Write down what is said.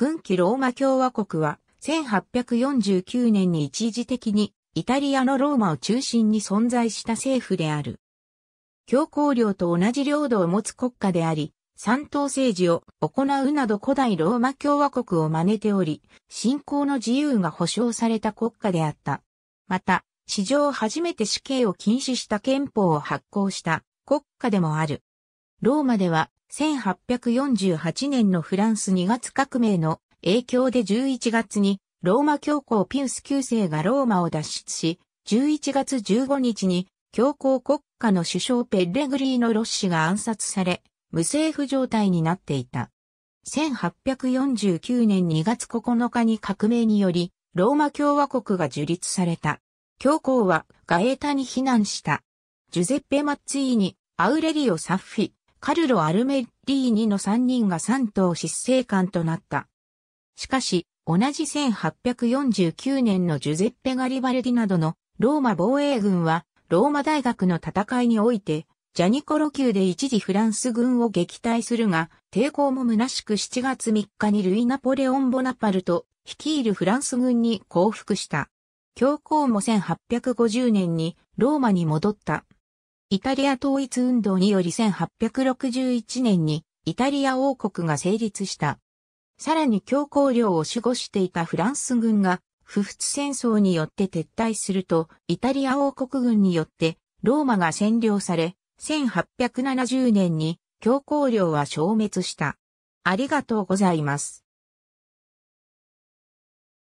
軍旗ローマ共和国は1849年に一時的にイタリアのローマを中心に存在した政府である。教皇領と同じ領土を持つ国家であり、三党政治を行うなど古代ローマ共和国を真似ており、信仰の自由が保障された国家であった。また、史上初めて死刑を禁止した憲法を発行した国家でもある。ローマでは1848年のフランス2月革命の影響で11月にローマ教皇ピウス9世がローマを脱出し、11月15日に教皇国家の首相ペッレグリーノ・ロッシが暗殺され、無政府状態になっていた。1849年2月9日に革命により、ローマ共和国が樹立された。教皇はガエータに避難した。ジュゼッペ・マッツィーニ、アウレリオ・サッフィ、カルロ・アルメッリーニの3人が3頭執政官となった。しかし、同じ1849年のジュゼッペ・ガリバルディなどのローマ防衛軍は、ローマ大学の戦いにおいて、ジャニコロ級で一時フランス軍を撃退するが、抵抗も虚しく7月3日にルイ・ナポレオン・ボナパルト、率いるフランス軍に降伏した。教皇も1850年にローマに戻った。イタリア統一運動により1861年にイタリア王国が成立した。さらに強硬領を守護していたフランス軍が不仏戦争によって撤退すると、イタリア王国軍によってローマが占領され、1870年に強硬領は消滅した。ありがとうございます。